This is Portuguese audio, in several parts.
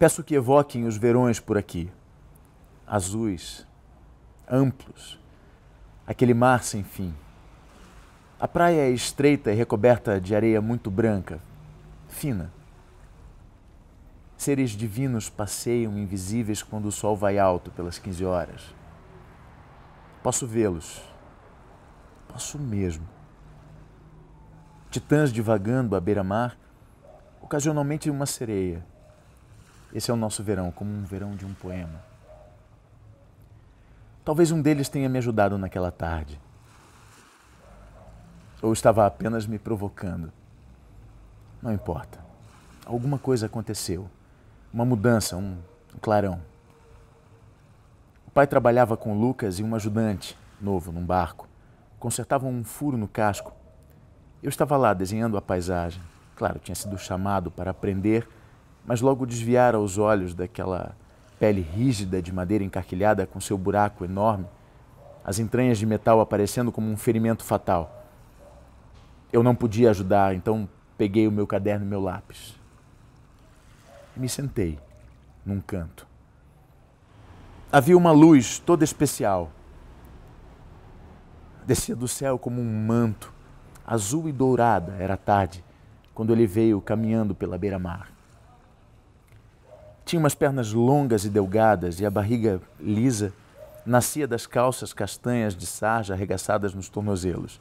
Peço que evoquem os verões por aqui, azuis, amplos, aquele mar sem fim. A praia é estreita e recoberta de areia muito branca, fina. Seres divinos passeiam invisíveis quando o sol vai alto pelas 15 horas. Posso vê-los. Posso mesmo. Titãs divagando à beira-mar, ocasionalmente uma sereia. Esse é o nosso verão, como um verão de um poema. Talvez um deles tenha me ajudado naquela tarde. Ou estava apenas me provocando. Não importa. Alguma coisa aconteceu. Uma mudança, um clarão. O pai trabalhava com Lucas e um ajudante, novo, num barco. Consertavam um furo no casco. Eu estava lá desenhando a paisagem. Claro, tinha sido chamado para aprender mas logo desviara os olhos daquela pele rígida de madeira encarquilhada com seu buraco enorme, as entranhas de metal aparecendo como um ferimento fatal. Eu não podia ajudar, então peguei o meu caderno e meu lápis. Me sentei num canto. Havia uma luz toda especial. Descia do céu como um manto, azul e dourada, era tarde, quando ele veio caminhando pela beira-mar. Tinha umas pernas longas e delgadas e a barriga lisa. Nascia das calças castanhas de sarja arregaçadas nos tornozelos.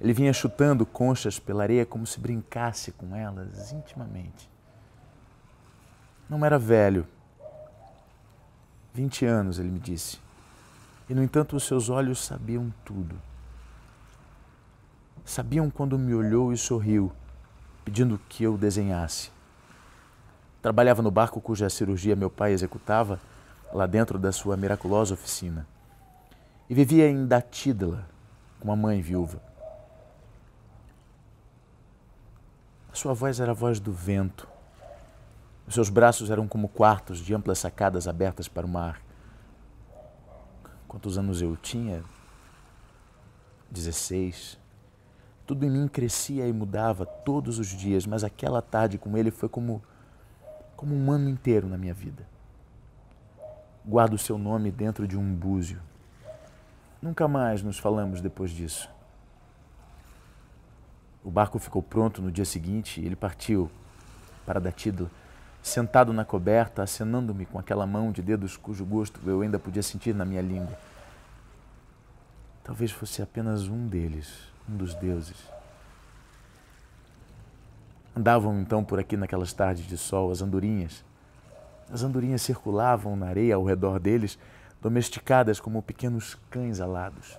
Ele vinha chutando conchas pela areia como se brincasse com elas intimamente. Não era velho. Vinte anos, ele me disse. E, no entanto, os seus olhos sabiam tudo. Sabiam quando me olhou e sorriu, pedindo que eu desenhasse. Trabalhava no barco cuja cirurgia meu pai executava, lá dentro da sua miraculosa oficina. E vivia em Datídala, com a mãe viúva. A sua voz era a voz do vento. Os seus braços eram como quartos de amplas sacadas abertas para o mar. Quantos anos eu tinha? 16. Tudo em mim crescia e mudava todos os dias, mas aquela tarde com ele foi como como um ano inteiro na minha vida. Guardo o seu nome dentro de um búzio. Nunca mais nos falamos depois disso. O barco ficou pronto no dia seguinte e ele partiu para Datido, sentado na coberta, acenando-me com aquela mão de dedos cujo gosto eu ainda podia sentir na minha língua. Talvez fosse apenas um deles, um dos deuses. Andavam então por aqui naquelas tardes de sol as andorinhas. As andorinhas circulavam na areia ao redor deles, domesticadas como pequenos cães alados.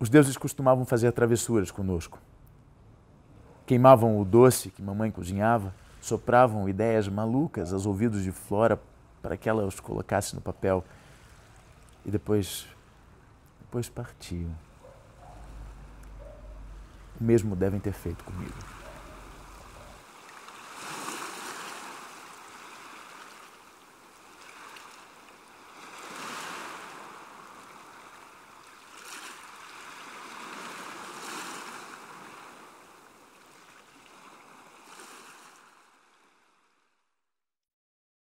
Os deuses costumavam fazer travessuras conosco. Queimavam o doce que mamãe cozinhava, sopravam ideias malucas aos ouvidos de Flora para que ela os colocasse no papel e depois depois partiam. O mesmo devem ter feito comigo.